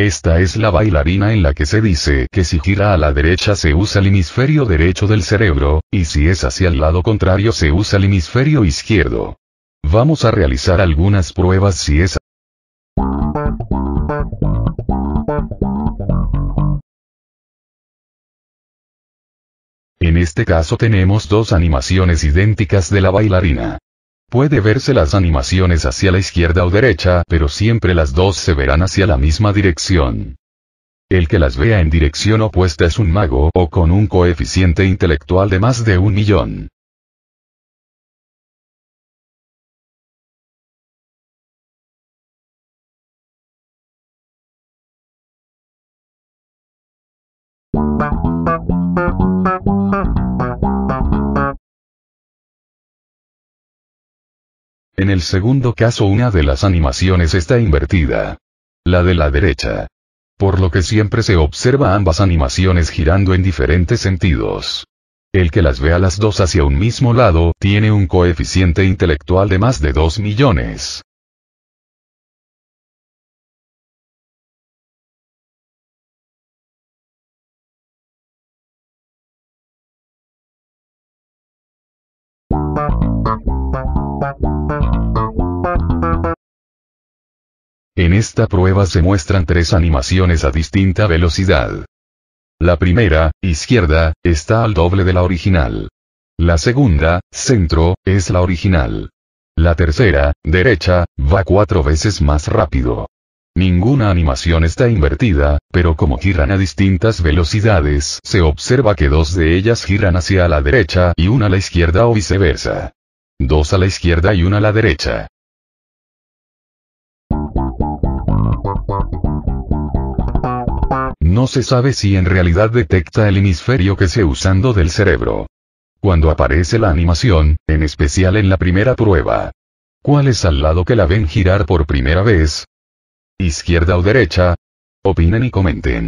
Esta es la bailarina en la que se dice que si gira a la derecha se usa el hemisferio derecho del cerebro, y si es hacia el lado contrario se usa el hemisferio izquierdo. Vamos a realizar algunas pruebas si es En este caso tenemos dos animaciones idénticas de la bailarina. Puede verse las animaciones hacia la izquierda o derecha, pero siempre las dos se verán hacia la misma dirección. El que las vea en dirección opuesta es un mago o con un coeficiente intelectual de más de un millón. En el segundo caso una de las animaciones está invertida. La de la derecha. Por lo que siempre se observa ambas animaciones girando en diferentes sentidos. El que las vea las dos hacia un mismo lado tiene un coeficiente intelectual de más de 2 millones. En esta prueba se muestran tres animaciones a distinta velocidad. La primera, izquierda, está al doble de la original. La segunda, centro, es la original. La tercera, derecha, va cuatro veces más rápido. Ninguna animación está invertida, pero como giran a distintas velocidades, se observa que dos de ellas giran hacia la derecha y una a la izquierda o viceversa. Dos a la izquierda y una a la derecha. No se sabe si en realidad detecta el hemisferio que se usando del cerebro. Cuando aparece la animación, en especial en la primera prueba. ¿Cuál es al lado que la ven girar por primera vez? ¿Izquierda o derecha? Opinen y comenten.